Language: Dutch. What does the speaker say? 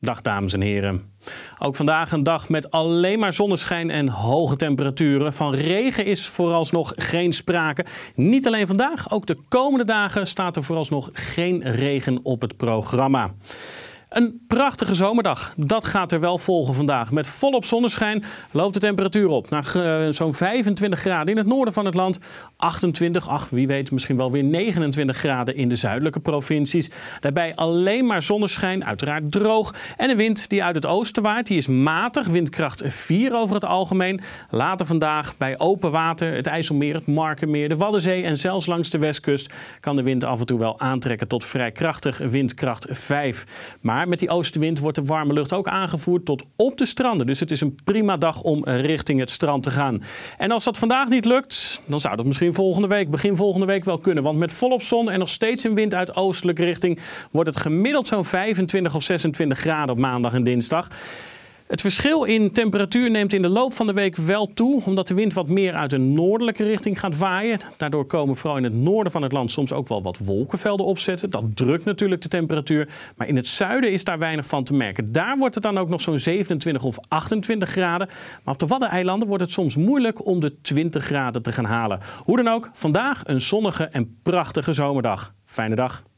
Dag dames en heren. Ook vandaag een dag met alleen maar zonneschijn en hoge temperaturen. Van regen is vooralsnog geen sprake. Niet alleen vandaag, ook de komende dagen staat er vooralsnog geen regen op het programma. Een prachtige zomerdag, dat gaat er wel volgen vandaag. Met volop zonneschijn loopt de temperatuur op naar eh, zo'n 25 graden in het noorden van het land. 28, ach wie weet misschien wel weer 29 graden in de zuidelijke provincies. Daarbij alleen maar zonneschijn, uiteraard droog. En een wind die uit het oosten waait, die is matig, windkracht 4 over het algemeen. Later vandaag bij open water, het IJsselmeer, het Markenmeer, de Waddenzee en zelfs langs de westkust kan de wind af en toe wel aantrekken tot vrij krachtig, windkracht 5. Maar met die oostenwind wordt de warme lucht ook aangevoerd tot op de stranden. Dus het is een prima dag om richting het strand te gaan. En als dat vandaag niet lukt, dan zou dat misschien volgende week, begin volgende week wel kunnen. Want met volop zon en nog steeds een wind uit oostelijke richting wordt het gemiddeld zo'n 25 of 26 graden op maandag en dinsdag. Het verschil in temperatuur neemt in de loop van de week wel toe, omdat de wind wat meer uit een noordelijke richting gaat waaien. Daardoor komen vooral in het noorden van het land soms ook wel wat wolkenvelden opzetten. Dat drukt natuurlijk de temperatuur, maar in het zuiden is daar weinig van te merken. Daar wordt het dan ook nog zo'n 27 of 28 graden. Maar op de Waddeneilanden wordt het soms moeilijk om de 20 graden te gaan halen. Hoe dan ook, vandaag een zonnige en prachtige zomerdag. Fijne dag.